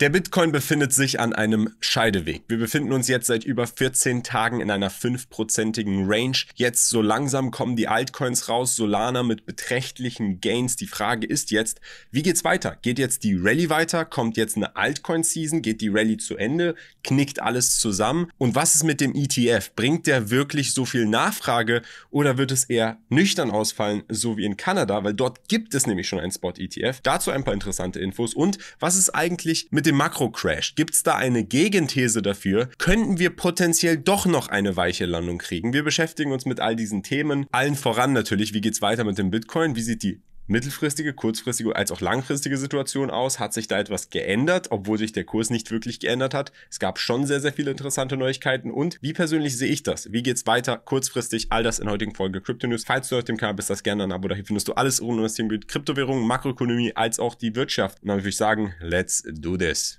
Der Bitcoin befindet sich an einem Scheideweg. Wir befinden uns jetzt seit über 14 Tagen in einer 5%igen Range. Jetzt so langsam kommen die Altcoins raus, Solana mit beträchtlichen Gains. Die Frage ist jetzt, wie geht's weiter? Geht jetzt die Rallye weiter? Kommt jetzt eine Altcoin-Season? Geht die Rallye zu Ende? Knickt alles zusammen? Und was ist mit dem ETF? Bringt der wirklich so viel Nachfrage oder wird es eher nüchtern ausfallen, so wie in Kanada? Weil dort gibt es nämlich schon ein Spot-ETF. Dazu ein paar interessante Infos. Und was ist eigentlich mit dem Makro-Crash? Gibt es da eine Gegenthese dafür? Könnten wir potenziell doch noch eine weiche Landung kriegen? Wir beschäftigen uns mit all diesen Themen, allen voran natürlich, wie geht es weiter mit dem Bitcoin? Wie sieht die mittelfristige, kurzfristige als auch langfristige Situation aus? Hat sich da etwas geändert, obwohl sich der Kurs nicht wirklich geändert hat? Es gab schon sehr, sehr viele interessante Neuigkeiten. Und wie persönlich sehe ich das? Wie geht es weiter? Kurzfristig all das in heutigen Folge Crypto News. Falls du auf dem Kanal bist, das gerne ein Abo. Da findest du alles rund um das Thema Kryptowährungen, Makroökonomie als auch die Wirtschaft. Und dann würde ich sagen, let's do this.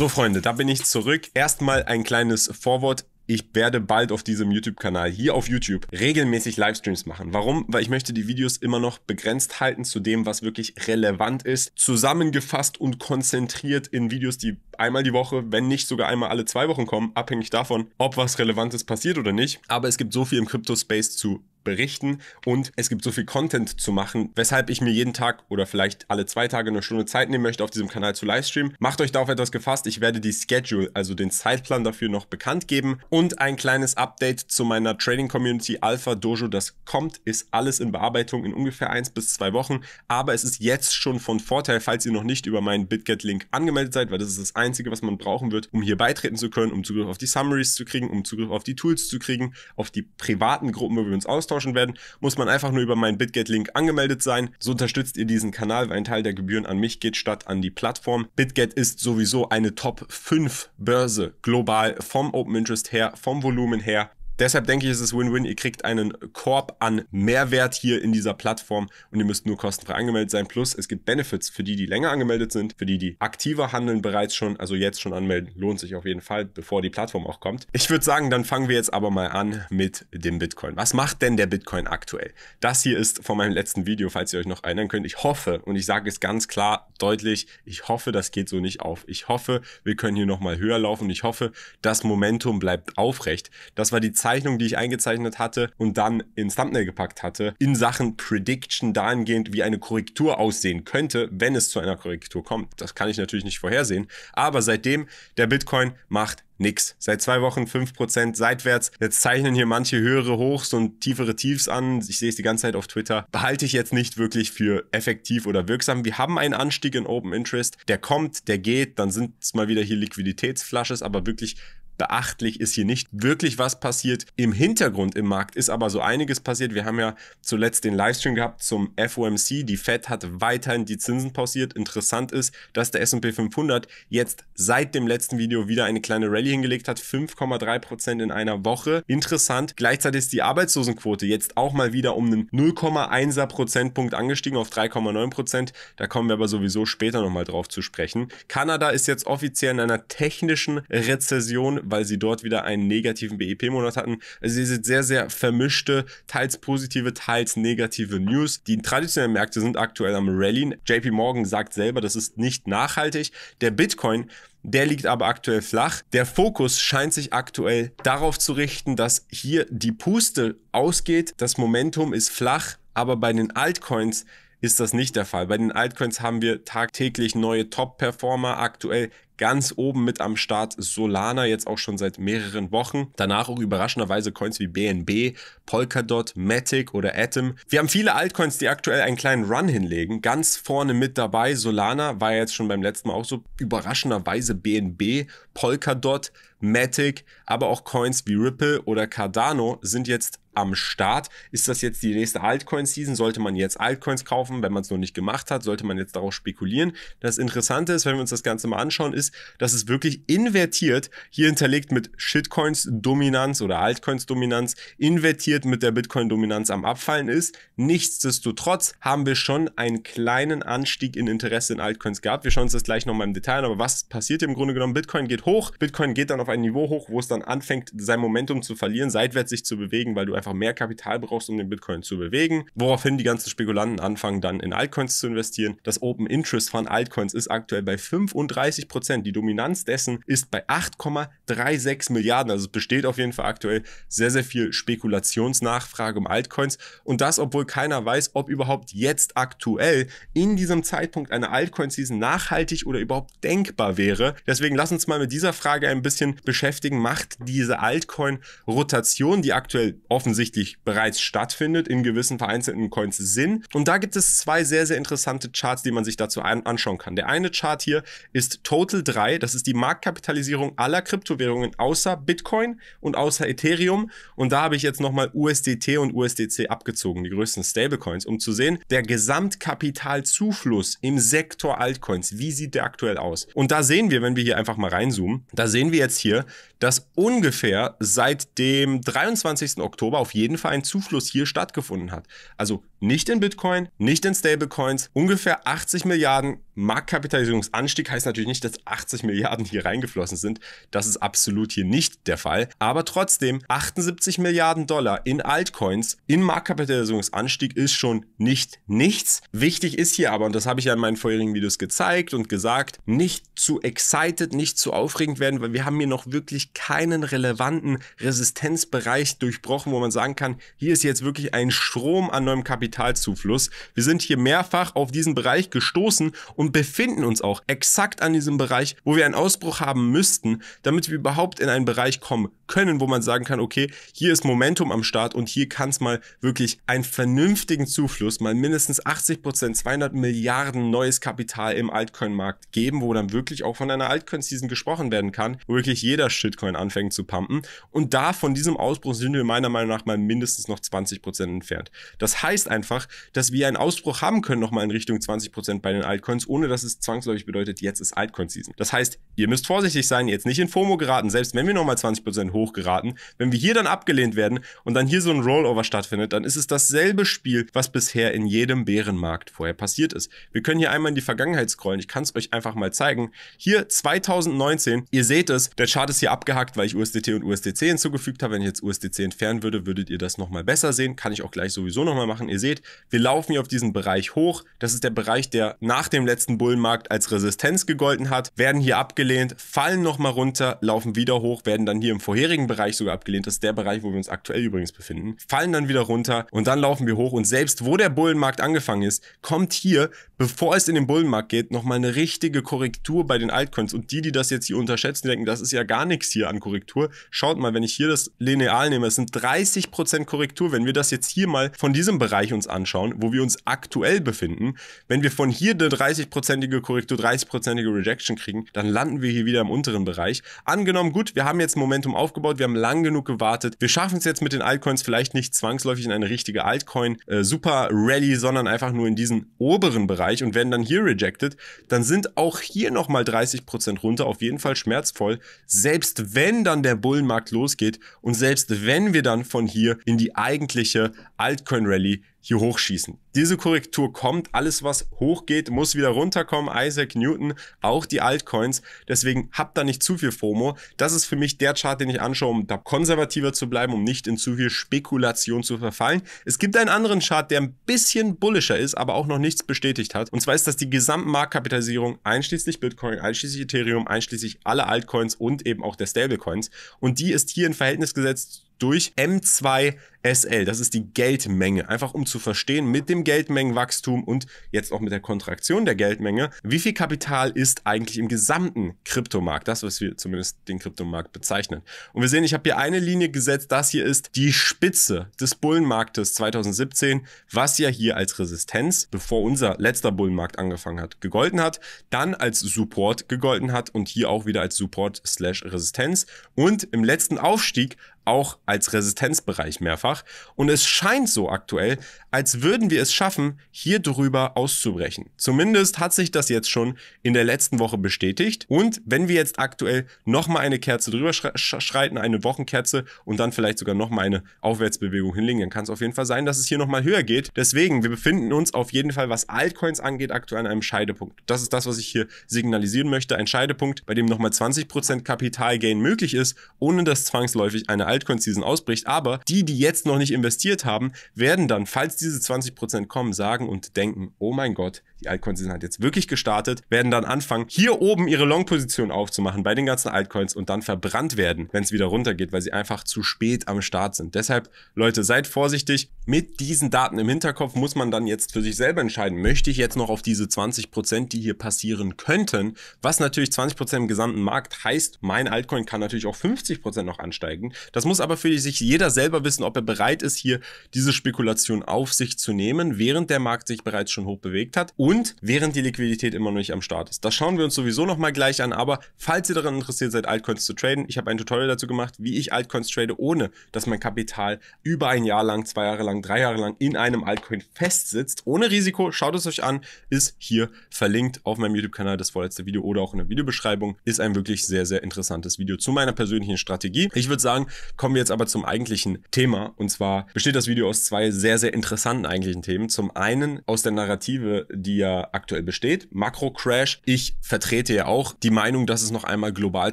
So, Freunde, da bin ich zurück. Erstmal ein kleines Vorwort. Ich werde bald auf diesem YouTube-Kanal, hier auf YouTube, regelmäßig Livestreams machen. Warum? Weil ich möchte die Videos immer noch begrenzt halten zu dem, was wirklich relevant ist. Zusammengefasst und konzentriert in Videos, die einmal die Woche, wenn nicht sogar einmal alle zwei Wochen kommen, abhängig davon, ob was Relevantes passiert oder nicht. Aber es gibt so viel im Crypto-Space zu berichten und es gibt so viel Content zu machen, weshalb ich mir jeden Tag oder vielleicht alle zwei Tage eine Stunde Zeit nehmen möchte, auf diesem Kanal zu livestreamen. Macht euch darauf etwas gefasst. Ich werde die Schedule, also den Zeitplan dafür noch bekannt geben und ein kleines Update zu meiner Trading Community Alpha Dojo, das kommt, ist alles in Bearbeitung in ungefähr eins bis zwei Wochen, aber es ist jetzt schon von Vorteil, falls ihr noch nicht über meinen BitGet-Link angemeldet seid, weil das ist das Einzige, was man brauchen wird, um hier beitreten zu können, um Zugriff auf die Summaries zu kriegen, um Zugriff auf die Tools zu kriegen, auf die privaten Gruppen, wo wir uns austauschen austauschen werden, muss man einfach nur über meinen BitGet-Link angemeldet sein. So unterstützt ihr diesen Kanal, weil ein Teil der Gebühren an mich geht statt an die Plattform. BitGet ist sowieso eine Top 5 Börse global vom Open Interest her, vom Volumen her Deshalb denke ich, ist es Win-Win. Ihr kriegt einen Korb an Mehrwert hier in dieser Plattform und ihr müsst nur kostenfrei angemeldet sein. Plus, es gibt Benefits für die, die länger angemeldet sind, für die, die aktiver handeln bereits schon, also jetzt schon anmelden. Lohnt sich auf jeden Fall, bevor die Plattform auch kommt. Ich würde sagen, dann fangen wir jetzt aber mal an mit dem Bitcoin. Was macht denn der Bitcoin aktuell? Das hier ist von meinem letzten Video, falls ihr euch noch erinnern könnt. Ich hoffe, und ich sage es ganz klar, deutlich, ich hoffe, das geht so nicht auf. Ich hoffe, wir können hier nochmal höher laufen. Ich hoffe, das Momentum bleibt aufrecht. Das war die Zeit, Zeichnung, die ich eingezeichnet hatte und dann ins Thumbnail gepackt hatte, in Sachen Prediction dahingehend, wie eine Korrektur aussehen könnte, wenn es zu einer Korrektur kommt. Das kann ich natürlich nicht vorhersehen. Aber seitdem, der Bitcoin macht nix. Seit zwei Wochen 5% seitwärts. Jetzt zeichnen hier manche höhere Hochs und tiefere Tiefs an. Ich sehe es die ganze Zeit auf Twitter. Behalte ich jetzt nicht wirklich für effektiv oder wirksam. Wir haben einen Anstieg in Open Interest. Der kommt, der geht. Dann sind es mal wieder hier Liquiditätsflasches. aber wirklich Beachtlich ist hier nicht wirklich was passiert. Im Hintergrund im Markt ist aber so einiges passiert. Wir haben ja zuletzt den Livestream gehabt zum FOMC. Die Fed hat weiterhin die Zinsen pausiert. Interessant ist, dass der S&P 500 jetzt seit dem letzten Video wieder eine kleine Rallye hingelegt hat. 5,3% in einer Woche. Interessant. Gleichzeitig ist die Arbeitslosenquote jetzt auch mal wieder um einen 0,1er Prozentpunkt angestiegen auf 3,9%. Da kommen wir aber sowieso später nochmal drauf zu sprechen. Kanada ist jetzt offiziell in einer technischen Rezession weil sie dort wieder einen negativen BIP-Monat hatten. Also sie sind sehr, sehr vermischte, teils positive, teils negative News. Die traditionellen Märkte sind aktuell am Rallyen. JP Morgan sagt selber, das ist nicht nachhaltig. Der Bitcoin der liegt aber aktuell flach. Der Fokus scheint sich aktuell darauf zu richten, dass hier die Puste ausgeht. Das Momentum ist flach, aber bei den Altcoins ist das nicht der Fall. Bei den Altcoins haben wir tagtäglich neue Top-Performer. Aktuell ganz oben mit am Start Solana, jetzt auch schon seit mehreren Wochen. Danach auch überraschenderweise Coins wie BNB, Polkadot, Matic oder Atom. Wir haben viele Altcoins, die aktuell einen kleinen Run hinlegen. Ganz vorne mit dabei Solana, war jetzt schon beim letzten Mal auch so. Überraschenderweise BNB, Polkadot, Matic, aber auch Coins wie Ripple oder Cardano sind jetzt am Start. Ist das jetzt die nächste Altcoin-Season? Sollte man jetzt Altcoins kaufen, wenn man es noch nicht gemacht hat? Sollte man jetzt darauf spekulieren? Das Interessante ist, wenn wir uns das Ganze mal anschauen, ist, dass es wirklich invertiert, hier hinterlegt mit Shitcoins-Dominanz oder Altcoins-Dominanz, invertiert mit der Bitcoin-Dominanz am Abfallen ist. Nichtsdestotrotz haben wir schon einen kleinen Anstieg in Interesse in Altcoins gehabt. Wir schauen uns das gleich nochmal im Detail an, aber was passiert im Grunde genommen? Bitcoin geht hoch, Bitcoin geht dann auf ein Niveau hoch, wo es dann anfängt, sein Momentum zu verlieren, seitwärts sich zu bewegen, weil du einfach einfach mehr Kapital brauchst, um den Bitcoin zu bewegen. Woraufhin die ganzen Spekulanten anfangen, dann in Altcoins zu investieren. Das Open Interest von Altcoins ist aktuell bei 35 Prozent. Die Dominanz dessen ist bei 8,36 Milliarden. Also es besteht auf jeden Fall aktuell sehr, sehr viel Spekulationsnachfrage um Altcoins. Und das, obwohl keiner weiß, ob überhaupt jetzt aktuell in diesem Zeitpunkt eine Altcoin-Season nachhaltig oder überhaupt denkbar wäre. Deswegen lass uns mal mit dieser Frage ein bisschen beschäftigen. Macht diese Altcoin-Rotation, die aktuell offen offensichtlich bereits stattfindet, in gewissen vereinzelten Coins Sinn. Und da gibt es zwei sehr, sehr interessante Charts, die man sich dazu anschauen kann. Der eine Chart hier ist Total 3, das ist die Marktkapitalisierung aller Kryptowährungen außer Bitcoin und außer Ethereum. Und da habe ich jetzt nochmal USDT und USDC abgezogen, die größten Stablecoins, um zu sehen, der Gesamtkapitalzufluss im Sektor Altcoins, wie sieht der aktuell aus? Und da sehen wir, wenn wir hier einfach mal reinzoomen, da sehen wir jetzt hier, dass ungefähr seit dem 23. Oktober auf jeden Fall ein Zufluss hier stattgefunden hat. Also nicht in Bitcoin, nicht in Stablecoins. Ungefähr 80 Milliarden Marktkapitalisierungsanstieg heißt natürlich nicht, dass 80 Milliarden hier reingeflossen sind. Das ist absolut hier nicht der Fall. Aber trotzdem, 78 Milliarden Dollar in Altcoins, in Marktkapitalisierungsanstieg ist schon nicht nichts. Wichtig ist hier aber, und das habe ich ja in meinen vorherigen Videos gezeigt und gesagt, nicht zu excited, nicht zu aufregend werden, weil wir haben hier noch wirklich keinen relevanten Resistenzbereich durchbrochen, wo man sagen kann, hier ist jetzt wirklich ein Strom an neuem Kapital Kapitalzufluss. Wir sind hier mehrfach auf diesen Bereich gestoßen und befinden uns auch exakt an diesem Bereich, wo wir einen Ausbruch haben müssten, damit wir überhaupt in einen Bereich kommen können, wo man sagen kann, okay, hier ist Momentum am Start und hier kann es mal wirklich einen vernünftigen Zufluss, mal mindestens 80 Prozent, 200 Milliarden neues Kapital im Altcoin-Markt geben, wo dann wirklich auch von einer Altcoin-Season gesprochen werden kann, wo wirklich jeder Shitcoin anfängt zu pumpen. Und da von diesem Ausbruch sind wir meiner Meinung nach mal mindestens noch 20 Prozent entfernt. Das heißt einfach, dass wir einen Ausbruch haben können nochmal in Richtung 20 Prozent bei den Altcoins, ohne dass es zwangsläufig bedeutet, jetzt ist Altcoin-Season. Das heißt, ihr müsst vorsichtig sein, jetzt nicht in FOMO geraten, selbst wenn wir nochmal 20 Prozent hoch hoch geraten. Wenn wir hier dann abgelehnt werden und dann hier so ein Rollover stattfindet, dann ist es dasselbe Spiel, was bisher in jedem Bärenmarkt vorher passiert ist. Wir können hier einmal in die Vergangenheit scrollen. Ich kann es euch einfach mal zeigen. Hier 2019, ihr seht es, der Chart ist hier abgehackt, weil ich USDT und USDC hinzugefügt habe. Wenn ich jetzt USDC entfernen würde, würdet ihr das nochmal besser sehen. Kann ich auch gleich sowieso nochmal machen. Ihr seht, wir laufen hier auf diesen Bereich hoch. Das ist der Bereich, der nach dem letzten Bullenmarkt als Resistenz gegolten hat, werden hier abgelehnt, fallen nochmal runter, laufen wieder hoch, werden dann hier im vorherigen vorherigen Bereich sogar abgelehnt, das ist der Bereich, wo wir uns aktuell übrigens befinden, fallen dann wieder runter und dann laufen wir hoch und selbst wo der Bullenmarkt angefangen ist, kommt hier, bevor es in den Bullenmarkt geht, nochmal eine richtige Korrektur bei den Altcoins und die, die das jetzt hier unterschätzen, denken, das ist ja gar nichts hier an Korrektur. Schaut mal, wenn ich hier das Lineal nehme, es sind 30% Korrektur. Wenn wir das jetzt hier mal von diesem Bereich uns anschauen, wo wir uns aktuell befinden, wenn wir von hier eine 30%ige Korrektur, 30%ige Rejection kriegen, dann landen wir hier wieder im unteren Bereich. Angenommen, gut, wir haben jetzt Momentum aufgebaut, aufgebaut, wir haben lang genug gewartet. Wir schaffen es jetzt mit den Altcoins vielleicht nicht zwangsläufig in eine richtige Altcoin äh, Super Rally, sondern einfach nur in diesen oberen Bereich und werden dann hier rejected, dann sind auch hier nochmal 30% runter, auf jeden Fall schmerzvoll, selbst wenn dann der Bullenmarkt losgeht und selbst wenn wir dann von hier in die eigentliche Altcoin Rally hier hochschießen. Diese Korrektur kommt, alles was hochgeht, muss wieder runterkommen. Isaac Newton, auch die Altcoins. Deswegen habt da nicht zu viel FOMO. Das ist für mich der Chart, den ich anschaue, um da konservativer zu bleiben, um nicht in zu viel Spekulation zu verfallen. Es gibt einen anderen Chart, der ein bisschen bullischer ist, aber auch noch nichts bestätigt hat. Und zwar ist das die Marktkapitalisierung einschließlich Bitcoin, einschließlich Ethereum, einschließlich aller Altcoins und eben auch der Stablecoins. Und die ist hier in Verhältnis gesetzt durch M2SL. Das ist die Geldmenge. Einfach um zu verstehen, mit dem dem Geldmengenwachstum und jetzt auch mit der Kontraktion der Geldmenge, wie viel Kapital ist eigentlich im gesamten Kryptomarkt, das, was wir zumindest den Kryptomarkt bezeichnen. Und wir sehen, ich habe hier eine Linie gesetzt, das hier ist die Spitze des Bullenmarktes 2017, was ja hier als Resistenz, bevor unser letzter Bullenmarkt angefangen hat, gegolten hat, dann als Support gegolten hat und hier auch wieder als Support slash Resistenz und im letzten Aufstieg auch als Resistenzbereich mehrfach. Und es scheint so aktuell, als würden wir es schaffen, hier drüber auszubrechen. Zumindest hat sich das jetzt schon in der letzten Woche bestätigt. Und wenn wir jetzt aktuell nochmal eine Kerze drüber schreiten, eine Wochenkerze und dann vielleicht sogar nochmal eine Aufwärtsbewegung hinlegen, dann kann es auf jeden Fall sein, dass es hier nochmal höher geht. Deswegen, wir befinden uns auf jeden Fall, was Altcoins angeht, aktuell an einem Scheidepunkt. Das ist das, was ich hier signalisieren möchte. Ein Scheidepunkt, bei dem nochmal 20% Kapitalgain möglich ist, ohne dass zwangsläufig eine Altcoin-Season ausbricht. Aber die, die jetzt noch nicht investiert haben, werden dann, falls diese 20% kommen, sagen und denken, oh mein Gott, die Altcoins sind halt jetzt wirklich gestartet, werden dann anfangen, hier oben ihre Long-Position aufzumachen bei den ganzen Altcoins und dann verbrannt werden, wenn es wieder runtergeht, weil sie einfach zu spät am Start sind. Deshalb, Leute, seid vorsichtig. Mit diesen Daten im Hinterkopf muss man dann jetzt für sich selber entscheiden, möchte ich jetzt noch auf diese 20%, die hier passieren könnten, was natürlich 20% im gesamten Markt heißt, mein Altcoin kann natürlich auch 50% noch ansteigen. Das muss aber für sich jeder selber wissen, ob er bereit ist, hier diese Spekulation auf sich zu nehmen, während der Markt sich bereits schon hoch bewegt hat. Und und während die Liquidität immer noch nicht am Start ist. Das schauen wir uns sowieso nochmal gleich an, aber falls ihr daran interessiert seid, Altcoins zu traden, ich habe ein Tutorial dazu gemacht, wie ich Altcoins trade, ohne dass mein Kapital über ein Jahr lang, zwei Jahre lang, drei Jahre lang in einem Altcoin festsitzt, ohne Risiko, schaut es euch an, ist hier verlinkt auf meinem YouTube-Kanal, das vorletzte Video oder auch in der Videobeschreibung, ist ein wirklich sehr, sehr interessantes Video zu meiner persönlichen Strategie. Ich würde sagen, kommen wir jetzt aber zum eigentlichen Thema und zwar besteht das Video aus zwei sehr, sehr interessanten eigentlichen Themen. Zum einen aus der Narrative, die ja aktuell besteht. Makro-Crash. Ich vertrete ja auch die Meinung, dass es noch einmal global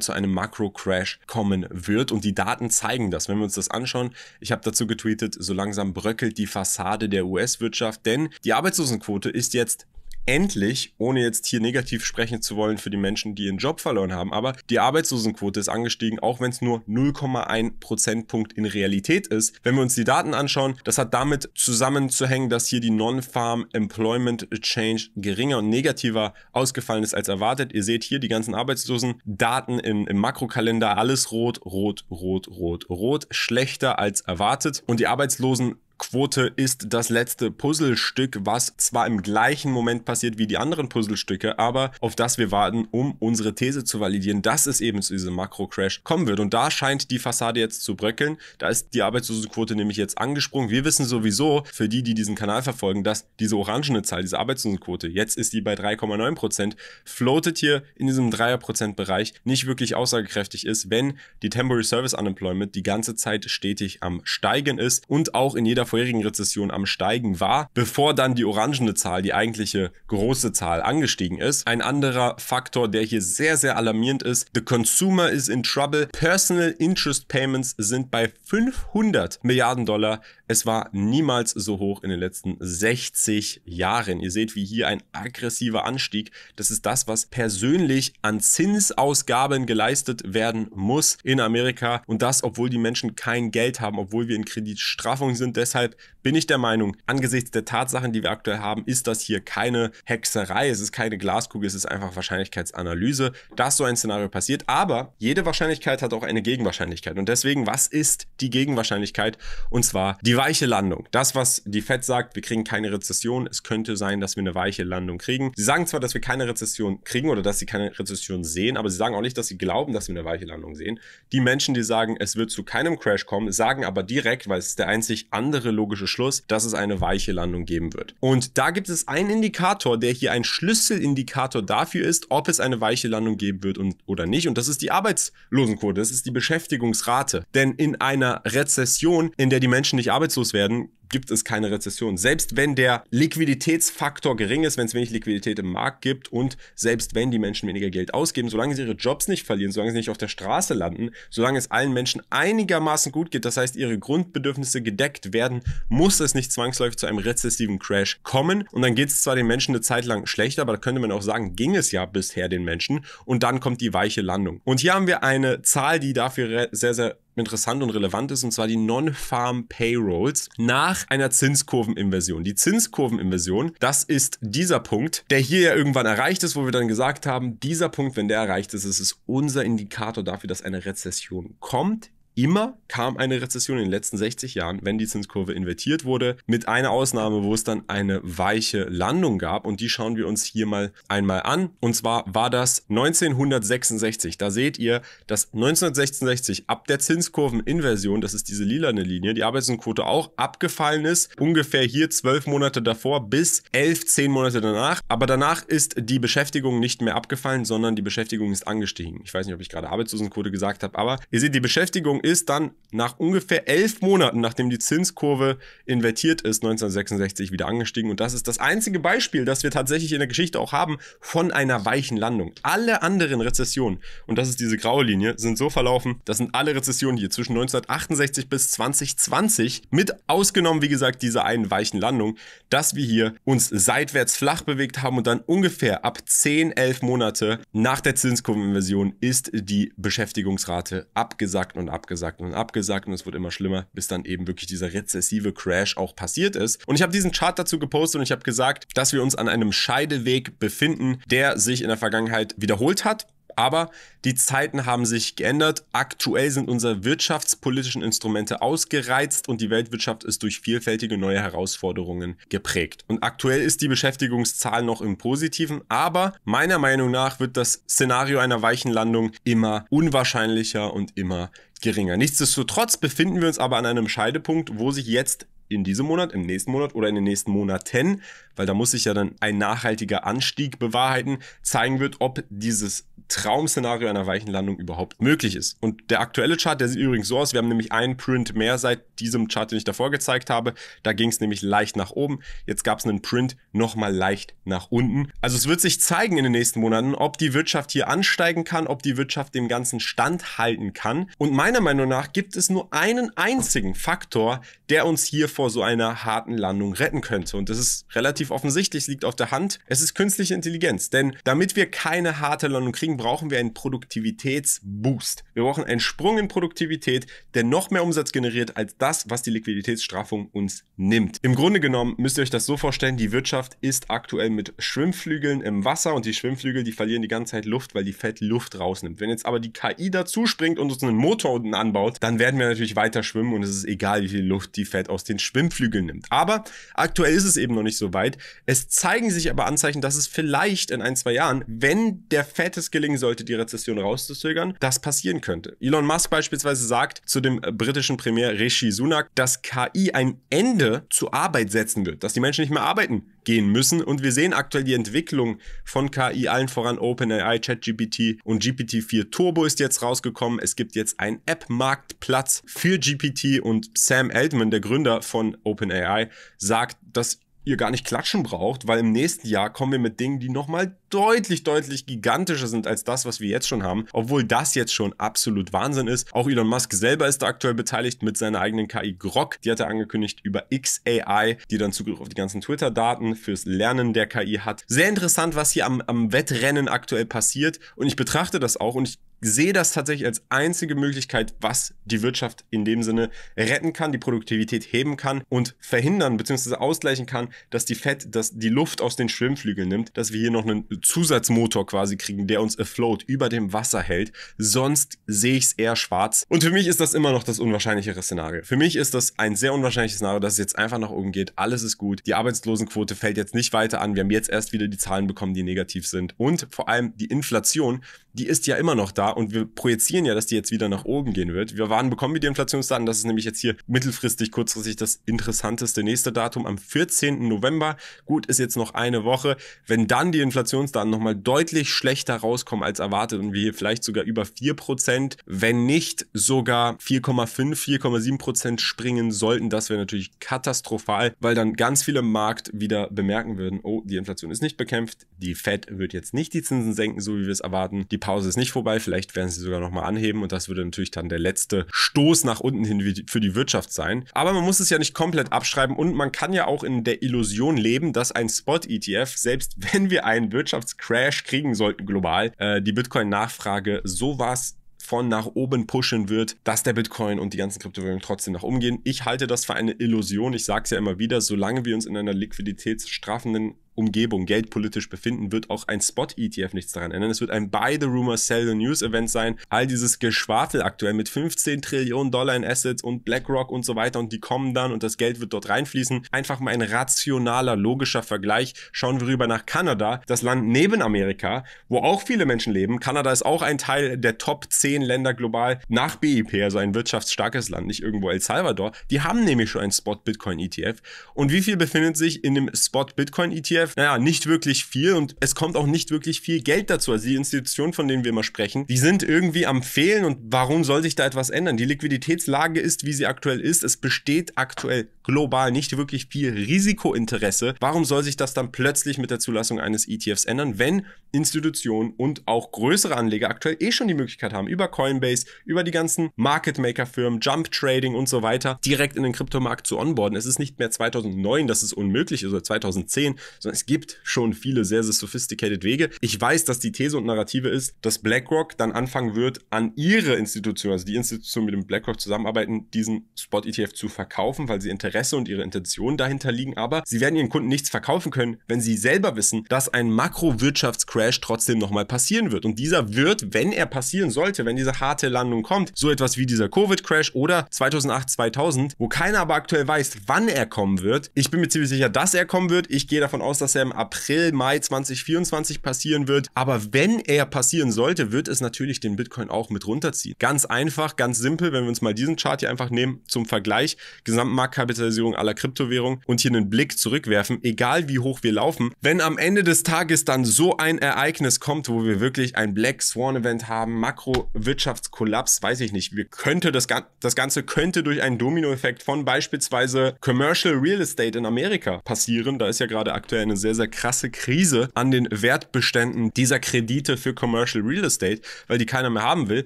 zu einem Makro-Crash kommen wird. Und die Daten zeigen das. Wenn wir uns das anschauen, ich habe dazu getweetet, so langsam bröckelt die Fassade der US-Wirtschaft, denn die Arbeitslosenquote ist jetzt endlich, ohne jetzt hier negativ sprechen zu wollen für die Menschen, die ihren Job verloren haben, aber die Arbeitslosenquote ist angestiegen, auch wenn es nur 0,1 Prozentpunkt in Realität ist. Wenn wir uns die Daten anschauen, das hat damit zusammenzuhängen, dass hier die Non-Farm Employment Change geringer und negativer ausgefallen ist als erwartet. Ihr seht hier die ganzen Arbeitslosendaten in, im Makrokalender, alles rot, rot, rot, rot, rot, schlechter als erwartet. Und die Arbeitslosen Quote ist das letzte Puzzlestück, was zwar im gleichen Moment passiert wie die anderen Puzzlestücke, aber auf das wir warten, um unsere These zu validieren, dass es eben zu diesem Makro-Crash kommen wird. Und da scheint die Fassade jetzt zu bröckeln. Da ist die Arbeitslosenquote nämlich jetzt angesprungen. Wir wissen sowieso, für die, die diesen Kanal verfolgen, dass diese orangene Zahl, diese Arbeitslosenquote, jetzt ist die bei 3,9 Prozent, floatet hier in diesem 3 prozent bereich nicht wirklich aussagekräftig ist, wenn die Temporary Service Unemployment die ganze Zeit stetig am Steigen ist und auch in jeder vorherigen Rezession am Steigen war, bevor dann die orangene Zahl, die eigentliche große Zahl, angestiegen ist. Ein anderer Faktor, der hier sehr, sehr alarmierend ist, The Consumer is in Trouble. Personal Interest Payments sind bei 500 Milliarden Dollar. Es war niemals so hoch in den letzten 60 Jahren. Ihr seht, wie hier ein aggressiver Anstieg. Das ist das, was persönlich an Zinsausgaben geleistet werden muss in Amerika. Und das, obwohl die Menschen kein Geld haben, obwohl wir in Kreditstraffung sind. Deshalb Deshalb bin ich der Meinung, angesichts der Tatsachen, die wir aktuell haben, ist das hier keine Hexerei, es ist keine Glaskugel, es ist einfach Wahrscheinlichkeitsanalyse, dass so ein Szenario passiert. Aber jede Wahrscheinlichkeit hat auch eine Gegenwahrscheinlichkeit. Und deswegen, was ist die Gegenwahrscheinlichkeit? Und zwar die weiche Landung. Das, was die FED sagt, wir kriegen keine Rezession, es könnte sein, dass wir eine weiche Landung kriegen. Sie sagen zwar, dass wir keine Rezession kriegen oder dass sie keine Rezession sehen, aber sie sagen auch nicht, dass sie glauben, dass wir eine weiche Landung sehen. Die Menschen, die sagen, es wird zu keinem Crash kommen, sagen aber direkt, weil es ist der einzig andere weitere logische Schluss, dass es eine weiche Landung geben wird. Und da gibt es einen Indikator, der hier ein Schlüsselindikator dafür ist, ob es eine weiche Landung geben wird und, oder nicht. Und das ist die Arbeitslosenquote, das ist die Beschäftigungsrate. Denn in einer Rezession, in der die Menschen nicht arbeitslos werden, gibt es keine Rezession. Selbst wenn der Liquiditätsfaktor gering ist, wenn es wenig Liquidität im Markt gibt und selbst wenn die Menschen weniger Geld ausgeben, solange sie ihre Jobs nicht verlieren, solange sie nicht auf der Straße landen, solange es allen Menschen einigermaßen gut geht, das heißt ihre Grundbedürfnisse gedeckt werden, muss es nicht zwangsläufig zu einem rezessiven Crash kommen. Und dann geht es zwar den Menschen eine Zeit lang schlechter, aber da könnte man auch sagen, ging es ja bisher den Menschen und dann kommt die weiche Landung. Und hier haben wir eine Zahl, die dafür sehr, sehr interessant und relevant ist, und zwar die Non-Farm Payrolls nach einer Zinskurveninversion. Die Zinskurveninversion, das ist dieser Punkt, der hier ja irgendwann erreicht ist, wo wir dann gesagt haben, dieser Punkt, wenn der erreicht ist, ist es unser Indikator dafür, dass eine Rezession kommt immer kam eine Rezession in den letzten 60 Jahren, wenn die Zinskurve invertiert wurde, mit einer Ausnahme, wo es dann eine weiche Landung gab und die schauen wir uns hier mal einmal an. Und zwar war das 1966. Da seht ihr, dass 1966 ab der Zinskurveninversion, das ist diese lilane Linie, die Arbeitslosenquote auch abgefallen ist, ungefähr hier zwölf Monate davor bis elf, zehn Monate danach. Aber danach ist die Beschäftigung nicht mehr abgefallen, sondern die Beschäftigung ist angestiegen. Ich weiß nicht, ob ich gerade Arbeitslosenquote gesagt habe, aber ihr seht, die Beschäftigung ist ist dann nach ungefähr elf Monaten, nachdem die Zinskurve invertiert ist, 1966 wieder angestiegen. Und das ist das einzige Beispiel, das wir tatsächlich in der Geschichte auch haben, von einer weichen Landung. Alle anderen Rezessionen, und das ist diese graue Linie, sind so verlaufen, das sind alle Rezessionen hier zwischen 1968 bis 2020, mit ausgenommen, wie gesagt, dieser einen weichen Landung, dass wir hier uns seitwärts flach bewegt haben und dann ungefähr ab 10, 11 Monate nach der Zinskurveninversion ist die Beschäftigungsrate abgesackt und abgesackt abgesagt und abgesagt und es wurde immer schlimmer, bis dann eben wirklich dieser rezessive Crash auch passiert ist. Und ich habe diesen Chart dazu gepostet und ich habe gesagt, dass wir uns an einem Scheideweg befinden, der sich in der Vergangenheit wiederholt hat. Aber die Zeiten haben sich geändert. Aktuell sind unsere wirtschaftspolitischen Instrumente ausgereizt und die Weltwirtschaft ist durch vielfältige neue Herausforderungen geprägt. Und aktuell ist die Beschäftigungszahl noch im Positiven, aber meiner Meinung nach wird das Szenario einer weichen Landung immer unwahrscheinlicher und immer geringer. Nichtsdestotrotz befinden wir uns aber an einem Scheidepunkt, wo sich jetzt in diesem Monat, im nächsten Monat oder in den nächsten Monaten, weil da muss sich ja dann ein nachhaltiger Anstieg bewahrheiten, zeigen wird, ob dieses Traum-Szenario einer weichen Landung überhaupt möglich ist. Und der aktuelle Chart, der sieht übrigens so aus. Wir haben nämlich einen Print mehr seit diesem Chart, den ich davor gezeigt habe. Da ging es nämlich leicht nach oben. Jetzt gab es einen Print nochmal leicht nach unten. Also es wird sich zeigen in den nächsten Monaten, ob die Wirtschaft hier ansteigen kann, ob die Wirtschaft dem ganzen standhalten kann. Und meiner Meinung nach gibt es nur einen einzigen Faktor, der uns hier vor so einer harten Landung retten könnte. Und das ist relativ offensichtlich, liegt auf der Hand. Es ist künstliche Intelligenz, denn damit wir keine harte Landung kriegen, brauchen wir einen Produktivitätsboost. Wir brauchen einen Sprung in Produktivität, der noch mehr Umsatz generiert als das, was die Liquiditätsstraffung uns nimmt. Im Grunde genommen müsst ihr euch das so vorstellen, die Wirtschaft ist aktuell mit Schwimmflügeln im Wasser und die Schwimmflügel, die verlieren die ganze Zeit Luft, weil die Fett Luft rausnimmt. Wenn jetzt aber die KI dazu springt und uns einen Motor unten anbaut, dann werden wir natürlich weiter schwimmen und es ist egal, wie viel Luft die Fed aus den Schwimmflügeln nimmt. Aber aktuell ist es eben noch nicht so weit. Es zeigen sich aber Anzeichen, dass es vielleicht in ein, zwei Jahren, wenn der Fed es gelingen sollte, die Rezession rauszuzögern, das passieren könnte. Elon Musk beispielsweise sagt zu dem äh, britischen Premier Rishi Sunak, dass KI ein Ende zur Arbeit setzen wird, dass die Menschen nicht mehr arbeiten gehen müssen. Und wir sehen aktuell die Entwicklung von KI, allen voran OpenAI, ChatGPT und GPT-4 Turbo ist jetzt rausgekommen. Es gibt jetzt einen App-Marktplatz für GPT und Sam Altman, Altman, der Gründer von OpenAI, sagt, dass ihr gar nicht klatschen braucht, weil im nächsten Jahr kommen wir mit Dingen, die nochmal deutlich, deutlich gigantischer sind als das, was wir jetzt schon haben, obwohl das jetzt schon absolut Wahnsinn ist. Auch Elon Musk selber ist da aktuell beteiligt mit seiner eigenen KI Grok. Die hat er angekündigt über XAI, die dann Zugriff auf die ganzen Twitter-Daten fürs Lernen der KI hat. Sehr interessant, was hier am, am Wettrennen aktuell passiert und ich betrachte das auch und ich sehe das tatsächlich als einzige Möglichkeit, was die Wirtschaft in dem Sinne retten kann, die Produktivität heben kann und verhindern bzw. ausgleichen kann, dass die Fett, dass die Luft aus den Schwimmflügeln nimmt, dass wir hier noch einen Zusatzmotor quasi kriegen, der uns afloat über dem Wasser hält. Sonst sehe ich es eher schwarz. Und für mich ist das immer noch das unwahrscheinlichere Szenario. Für mich ist das ein sehr unwahrscheinliches Szenario, dass es jetzt einfach nach oben geht. Alles ist gut. Die Arbeitslosenquote fällt jetzt nicht weiter an. Wir haben jetzt erst wieder die Zahlen bekommen, die negativ sind. Und vor allem die Inflation die ist ja immer noch da und wir projizieren ja, dass die jetzt wieder nach oben gehen wird. Wir waren, bekommen wir die Inflationsdaten, das ist nämlich jetzt hier mittelfristig, kurzfristig das interessanteste nächste Datum am 14. November. Gut, ist jetzt noch eine Woche. Wenn dann die Inflationsdaten nochmal deutlich schlechter rauskommen als erwartet und wir hier vielleicht sogar über 4%, wenn nicht sogar 4,5, 4,7% springen sollten, das wäre natürlich katastrophal, weil dann ganz viele im Markt wieder bemerken würden, oh, die Inflation ist nicht bekämpft, die Fed wird jetzt nicht die Zinsen senken, so wie wir es erwarten. Die die Pause ist nicht vorbei, vielleicht werden sie sogar nochmal anheben und das würde natürlich dann der letzte Stoß nach unten hin für die Wirtschaft sein. Aber man muss es ja nicht komplett abschreiben und man kann ja auch in der Illusion leben, dass ein Spot-ETF, selbst wenn wir einen Wirtschaftscrash kriegen sollten global, äh, die Bitcoin-Nachfrage sowas von nach oben pushen wird, dass der Bitcoin und die ganzen Kryptowährungen trotzdem nach umgehen. Ich halte das für eine Illusion. Ich sage es ja immer wieder, solange wir uns in einer liquiditätsstraffenden Umgebung geldpolitisch befinden, wird auch ein Spot-ETF nichts daran ändern. Es wird ein Buy the Rumor, Sell the News Event sein. All dieses Geschwafel aktuell mit 15 Trillionen Dollar in Assets und BlackRock und so weiter und die kommen dann und das Geld wird dort reinfließen. Einfach mal ein rationaler, logischer Vergleich. Schauen wir rüber nach Kanada, das Land neben Amerika, wo auch viele Menschen leben. Kanada ist auch ein Teil der Top 10 Länder global nach BIP, also ein wirtschaftsstarkes Land, nicht irgendwo El Salvador. Die haben nämlich schon ein Spot Bitcoin ETF. Und wie viel befindet sich in dem Spot Bitcoin ETF? Geschäft, naja, nicht wirklich viel und es kommt auch nicht wirklich viel Geld dazu. Also die Institutionen, von denen wir immer sprechen, die sind irgendwie am Fehlen und warum soll sich da etwas ändern? Die Liquiditätslage ist, wie sie aktuell ist. Es besteht aktuell global nicht wirklich viel Risikointeresse, warum soll sich das dann plötzlich mit der Zulassung eines ETFs ändern, wenn Institutionen und auch größere Anleger aktuell eh schon die Möglichkeit haben, über Coinbase, über die ganzen Market Maker Firmen, Jump Trading und so weiter, direkt in den Kryptomarkt zu onboarden. Es ist nicht mehr 2009, dass es unmöglich ist oder 2010, sondern es gibt schon viele sehr, sehr sophisticated Wege. Ich weiß, dass die These und Narrative ist, dass BlackRock dann anfangen wird, an ihre Institution, also die Institution, mit dem BlackRock zusammenarbeiten, diesen Spot-ETF zu verkaufen, weil sie Interesse Interesse und ihre Intention dahinter liegen, aber sie werden ihren Kunden nichts verkaufen können, wenn sie selber wissen, dass ein Makrowirtschaftscrash trotzdem nochmal passieren wird. Und dieser wird, wenn er passieren sollte, wenn diese harte Landung kommt, so etwas wie dieser Covid-Crash oder 2008, 2000, wo keiner aber aktuell weiß, wann er kommen wird. Ich bin mir ziemlich sicher, dass er kommen wird. Ich gehe davon aus, dass er im April, Mai 2024 passieren wird. Aber wenn er passieren sollte, wird es natürlich den Bitcoin auch mit runterziehen. Ganz einfach, ganz simpel, wenn wir uns mal diesen Chart hier einfach nehmen zum Vergleich. Gesamtmarktkapital Dezentralisierung aller Kryptowährung und hier einen Blick zurückwerfen, egal wie hoch wir laufen, wenn am Ende des Tages dann so ein Ereignis kommt, wo wir wirklich ein Black Swan Event haben, Makrowirtschaftskollaps, weiß ich nicht, wir könnte das, das Ganze könnte durch einen Dominoeffekt von beispielsweise Commercial Real Estate in Amerika passieren. Da ist ja gerade aktuell eine sehr, sehr krasse Krise an den Wertbeständen dieser Kredite für Commercial Real Estate, weil die keiner mehr haben will.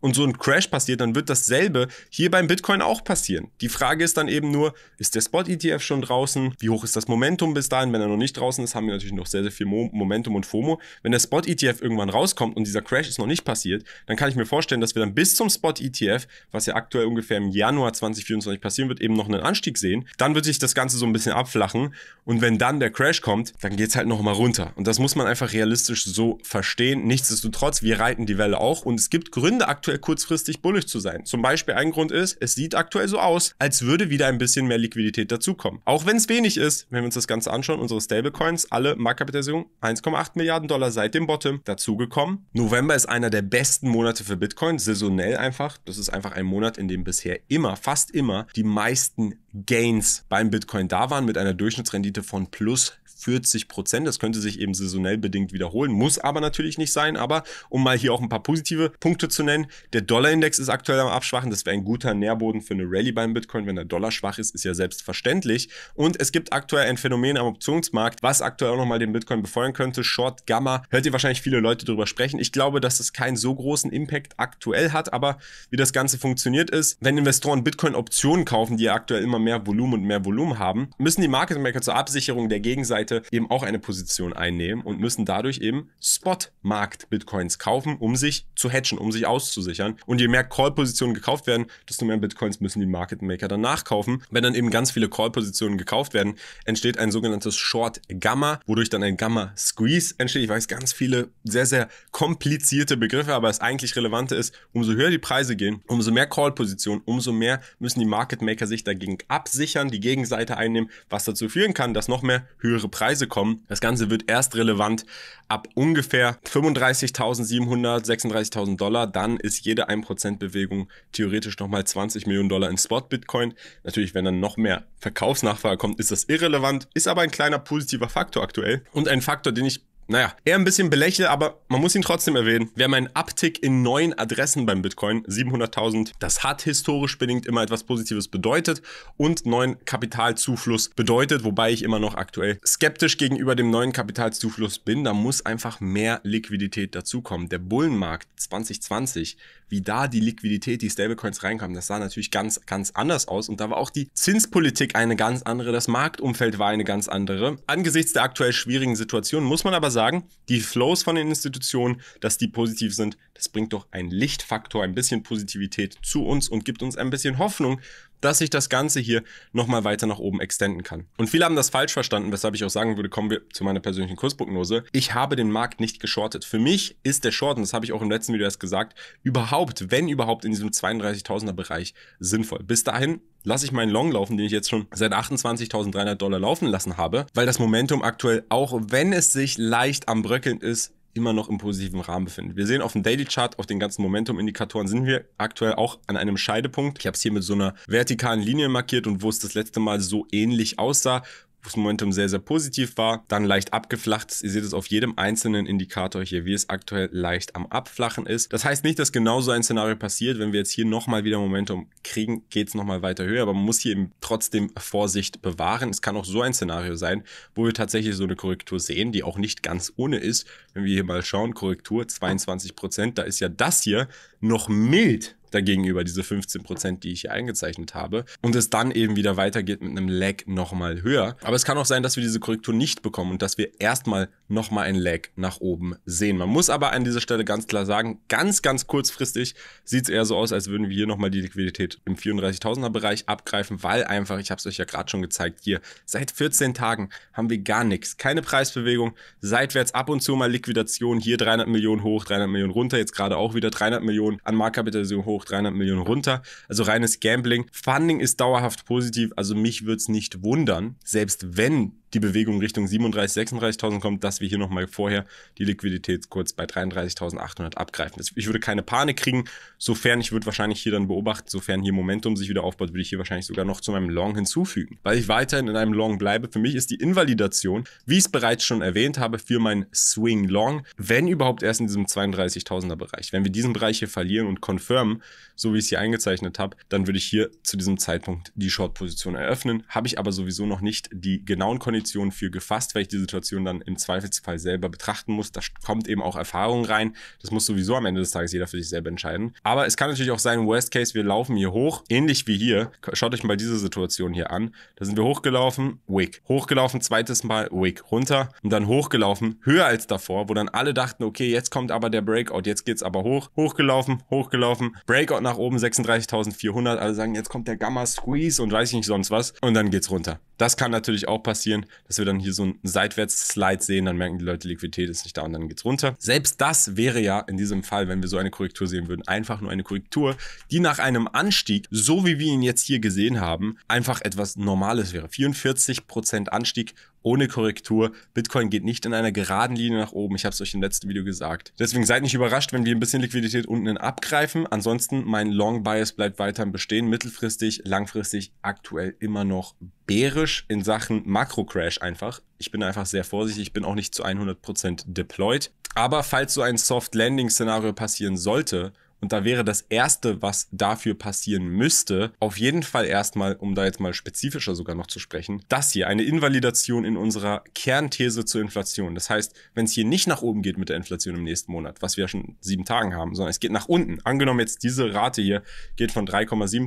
Und so ein Crash passiert, dann wird dasselbe hier beim Bitcoin auch passieren. Die Frage ist dann eben nur, ist der Spot-ETF schon draußen? Wie hoch ist das Momentum bis dahin? Wenn er noch nicht draußen ist, haben wir natürlich noch sehr, sehr viel Mo Momentum und FOMO. Wenn der Spot-ETF irgendwann rauskommt und dieser Crash ist noch nicht passiert, dann kann ich mir vorstellen, dass wir dann bis zum Spot-ETF, was ja aktuell ungefähr im Januar 2024 passieren wird, eben noch einen Anstieg sehen. Dann wird sich das Ganze so ein bisschen abflachen. Und wenn dann der Crash kommt, dann geht es halt nochmal runter. Und das muss man einfach realistisch so verstehen. Nichtsdestotrotz, wir reiten die Welle auch. Und es gibt Gründe, aktuell kurzfristig bullish zu sein. Zum Beispiel ein Grund ist, es sieht aktuell so aus, als würde wieder ein bisschen mehr Liquidität dazukommen. Auch wenn es wenig ist, wenn wir uns das Ganze anschauen, unsere Stablecoins, alle Marktkapitalisierung 1,8 Milliarden Dollar seit dem Bottom dazugekommen. November ist einer der besten Monate für Bitcoin, saisonell einfach. Das ist einfach ein Monat, in dem bisher immer, fast immer, die meisten Gains beim Bitcoin da waren mit einer Durchschnittsrendite von plus 40 Prozent. Das könnte sich eben saisonell bedingt wiederholen, muss aber natürlich nicht sein. Aber um mal hier auch ein paar positive Punkte zu nennen, der Dollarindex ist aktuell am Abschwachen. Das wäre ein guter Nährboden für eine Rallye beim Bitcoin. Wenn der Dollar schwach ist, ist ja selbstverständlich. Und es gibt aktuell ein Phänomen am Optionsmarkt, was aktuell auch nochmal den Bitcoin befeuern könnte. Short Gamma. Hört ihr wahrscheinlich viele Leute drüber sprechen. Ich glaube, dass es keinen so großen Impact aktuell hat, aber wie das Ganze funktioniert ist, wenn Investoren Bitcoin-Optionen kaufen, die ja aktuell immer mehr Volumen und mehr Volumen haben, müssen die Market Maker zur Absicherung der Gegenseite Leute eben auch eine Position einnehmen und müssen dadurch eben Spot-Markt-Bitcoins kaufen, um sich zu hatchen, um sich auszusichern. Und je mehr Call-Positionen gekauft werden, desto mehr Bitcoins müssen die Market Maker dann nachkaufen. Wenn dann eben ganz viele Call-Positionen gekauft werden, entsteht ein sogenanntes Short Gamma, wodurch dann ein Gamma Squeeze entsteht. Ich weiß ganz viele sehr, sehr komplizierte Begriffe, aber das eigentlich Relevante ist, umso höher die Preise gehen, umso mehr Call-Positionen, umso mehr müssen die Market Maker sich dagegen absichern, die Gegenseite einnehmen, was dazu führen kann, dass noch mehr höhere Preise Preise kommen. Das Ganze wird erst relevant ab ungefähr 35.700, 36.000 Dollar. Dann ist jede 1% Bewegung theoretisch nochmal 20 Millionen Dollar in Spot-Bitcoin. Natürlich, wenn dann noch mehr Verkaufsnachfrage kommt, ist das irrelevant. Ist aber ein kleiner positiver Faktor aktuell und ein Faktor, den ich naja, eher ein bisschen belächelt, aber man muss ihn trotzdem erwähnen. Wir haben einen Abtick in neuen Adressen beim Bitcoin, 700.000. Das hat historisch bedingt immer etwas Positives bedeutet und neuen Kapitalzufluss bedeutet, wobei ich immer noch aktuell skeptisch gegenüber dem neuen Kapitalzufluss bin. Da muss einfach mehr Liquidität dazukommen. Der Bullenmarkt 2020, wie da die Liquidität, die Stablecoins reinkam, das sah natürlich ganz, ganz anders aus und da war auch die Zinspolitik eine ganz andere, das Marktumfeld war eine ganz andere. Angesichts der aktuell schwierigen Situation muss man aber sagen, sagen, die Flows von den Institutionen, dass die positiv sind, das bringt doch einen Lichtfaktor, ein bisschen Positivität zu uns und gibt uns ein bisschen Hoffnung, dass ich das Ganze hier nochmal weiter nach oben extenden kann. Und viele haben das falsch verstanden, weshalb ich auch sagen würde, kommen wir zu meiner persönlichen Kursprognose. Ich habe den Markt nicht geschortet. Für mich ist der Short, und das habe ich auch im letzten Video erst gesagt, überhaupt, wenn überhaupt, in diesem 32.000er Bereich sinnvoll. Bis dahin lasse ich meinen Long laufen, den ich jetzt schon seit 28.300 Dollar laufen lassen habe, weil das Momentum aktuell, auch wenn es sich leicht am Bröckeln ist, immer noch im positiven Rahmen befindet. Wir sehen auf dem Daily Chart, auf den ganzen Momentum-Indikatoren sind wir aktuell auch an einem Scheidepunkt. Ich habe es hier mit so einer vertikalen Linie markiert und wo es das letzte Mal so ähnlich aussah, das Momentum sehr, sehr positiv war, dann leicht abgeflacht ist. Ihr seht es auf jedem einzelnen Indikator hier, wie es aktuell leicht am Abflachen ist. Das heißt nicht, dass genau so ein Szenario passiert. Wenn wir jetzt hier nochmal wieder Momentum kriegen, geht es nochmal weiter höher. Aber man muss hier eben trotzdem Vorsicht bewahren. Es kann auch so ein Szenario sein, wo wir tatsächlich so eine Korrektur sehen, die auch nicht ganz ohne ist. Wenn wir hier mal schauen, Korrektur 22 Prozent, da ist ja das hier noch mild dagegenüber diese 15 Prozent, die ich hier eingezeichnet habe. Und es dann eben wieder weitergeht mit einem Lag nochmal höher. Aber es kann auch sein, dass wir diese Korrektur nicht bekommen und dass wir erstmal nochmal ein Lag nach oben sehen. Man muss aber an dieser Stelle ganz klar sagen, ganz, ganz kurzfristig sieht es eher so aus, als würden wir hier nochmal die Liquidität im 34.000er Bereich abgreifen, weil einfach, ich habe es euch ja gerade schon gezeigt, hier seit 14 Tagen haben wir gar nichts. Keine Preisbewegung, seitwärts ab und zu mal Liquidation, hier 300 Millionen hoch, 300 Millionen runter, jetzt gerade auch wieder 300 Millionen an Marktkapitalisierung hoch hoch, 300 Millionen runter. Also reines Gambling. Funding ist dauerhaft positiv, also mich würde es nicht wundern, selbst wenn die Bewegung Richtung 37.000, 36.000 kommt, dass wir hier nochmal vorher die Liquidität kurz bei 33.800 abgreifen. Ich würde keine Panik kriegen, sofern ich würde wahrscheinlich hier dann beobachten, sofern hier Momentum sich wieder aufbaut, würde ich hier wahrscheinlich sogar noch zu meinem Long hinzufügen, weil ich weiterhin in einem Long bleibe. Für mich ist die Invalidation, wie ich es bereits schon erwähnt habe, für mein Swing Long, wenn überhaupt erst in diesem 32.000er Bereich. Wenn wir diesen Bereich hier verlieren und confirmen, so wie ich es hier eingezeichnet habe, dann würde ich hier zu diesem Zeitpunkt die Short-Position eröffnen. Habe ich aber sowieso noch nicht die genauen Konditionen Intuition viel gefasst, weil ich die Situation dann im Zweifelsfall selber betrachten muss. Da kommt eben auch Erfahrung rein. Das muss sowieso am Ende des Tages jeder für sich selber entscheiden. Aber es kann natürlich auch sein, Worst Case, wir laufen hier hoch, ähnlich wie hier. Schaut euch mal diese Situation hier an. Da sind wir hochgelaufen, Wick. Hochgelaufen, zweites Mal, Wick. Runter und dann hochgelaufen, höher als davor, wo dann alle dachten, okay, jetzt kommt aber der Breakout, jetzt geht's aber hoch. Hochgelaufen, hochgelaufen, Breakout nach oben, 36.400. Alle sagen, jetzt kommt der Gamma Squeeze und weiß ich nicht sonst was. Und dann geht's runter. Das kann natürlich auch passieren dass wir dann hier so einen Seitwärts-Slide sehen, dann merken die Leute, Liquidität ist nicht da und dann geht's runter. Selbst das wäre ja in diesem Fall, wenn wir so eine Korrektur sehen würden, einfach nur eine Korrektur, die nach einem Anstieg, so wie wir ihn jetzt hier gesehen haben, einfach etwas Normales wäre. 44% Anstieg ohne Korrektur. Bitcoin geht nicht in einer geraden Linie nach oben. Ich habe es euch im letzten Video gesagt. Deswegen seid nicht überrascht, wenn wir ein bisschen Liquidität unten abgreifen. Ansonsten mein Long Bias bleibt weiterhin bestehen. Mittelfristig, langfristig, aktuell immer noch bärisch in Sachen Makro-Crash einfach. Ich bin einfach sehr vorsichtig, ich bin auch nicht zu 100% deployed. Aber falls so ein Soft-Landing-Szenario passieren sollte, und da wäre das Erste, was dafür passieren müsste, auf jeden Fall erstmal, um da jetzt mal spezifischer sogar noch zu sprechen, das hier, eine Invalidation in unserer Kernthese zur Inflation. Das heißt, wenn es hier nicht nach oben geht mit der Inflation im nächsten Monat, was wir ja schon sieben Tagen haben, sondern es geht nach unten. Angenommen jetzt diese Rate hier geht von 3,7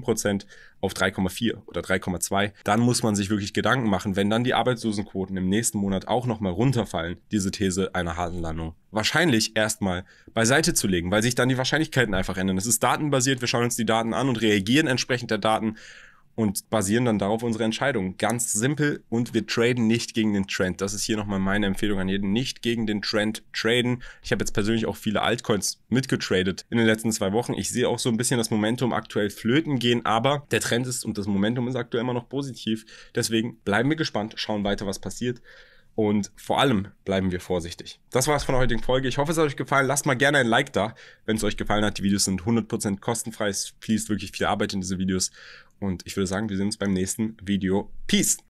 auf 3,4 oder 3,2, dann muss man sich wirklich Gedanken machen, wenn dann die Arbeitslosenquoten im nächsten Monat auch nochmal runterfallen, diese These einer harten Landung wahrscheinlich erstmal beiseite zu legen, weil sich dann die Wahrscheinlichkeiten einfach ändern. Es ist datenbasiert, wir schauen uns die Daten an und reagieren entsprechend der Daten und basieren dann darauf unsere Entscheidung. Ganz simpel und wir traden nicht gegen den Trend. Das ist hier nochmal meine Empfehlung an jeden. Nicht gegen den Trend traden. Ich habe jetzt persönlich auch viele Altcoins mitgetradet in den letzten zwei Wochen. Ich sehe auch so ein bisschen das Momentum aktuell flöten gehen, aber der Trend ist und das Momentum ist aktuell immer noch positiv. Deswegen bleiben wir gespannt, schauen weiter, was passiert. Und vor allem bleiben wir vorsichtig. Das war's von der heutigen Folge. Ich hoffe, es hat euch gefallen. Lasst mal gerne ein Like da, wenn es euch gefallen hat. Die Videos sind 100% kostenfrei. Es fließt wirklich viel Arbeit in diese Videos. Und ich würde sagen, wir sehen uns beim nächsten Video. Peace!